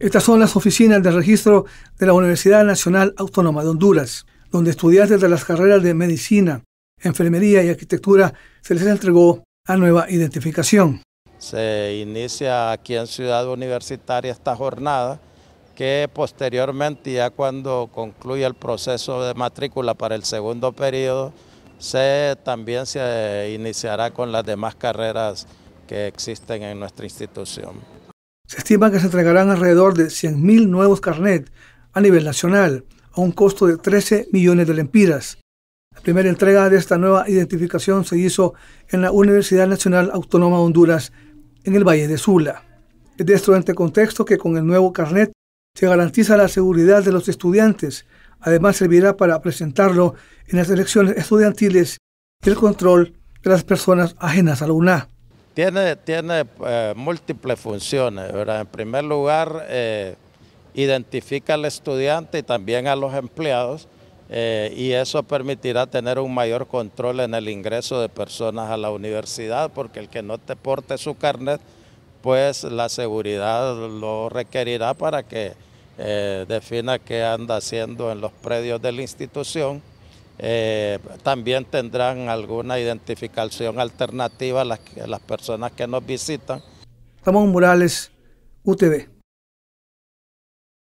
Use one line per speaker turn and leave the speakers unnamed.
Estas son las oficinas de registro de la Universidad Nacional Autónoma de Honduras, donde estudiantes de las carreras de medicina, enfermería y arquitectura se les entregó a nueva identificación.
Se inicia aquí en Ciudad Universitaria esta jornada que posteriormente ya cuando concluya el proceso de matrícula para el segundo periodo, se, también se iniciará con las demás carreras que existen en nuestra institución.
Se estima que se entregarán alrededor de 100.000 nuevos carnet a nivel nacional, a un costo de 13 millones de lempiras. La primera entrega de esta nueva identificación se hizo en la Universidad Nacional Autónoma de Honduras, en el Valle de Sula. Es de este contexto que con el nuevo carnet se garantiza la seguridad de los estudiantes. Además servirá para presentarlo en las elecciones estudiantiles y el control de las personas
ajenas a la UNA. Tiene, eh, múltiples funciones, En primer lugar, eh, identifica al estudiante y también a los empleados eh, y eso permitirá tener un mayor control en el ingreso de personas a la universidad porque el que no te porte su carnet, pues la seguridad lo requerirá para que defina qué anda haciendo en los predios de la institución eh, también tendrán alguna identificación alternativa las, las personas que nos visitan.
Ramón Morales, UTV.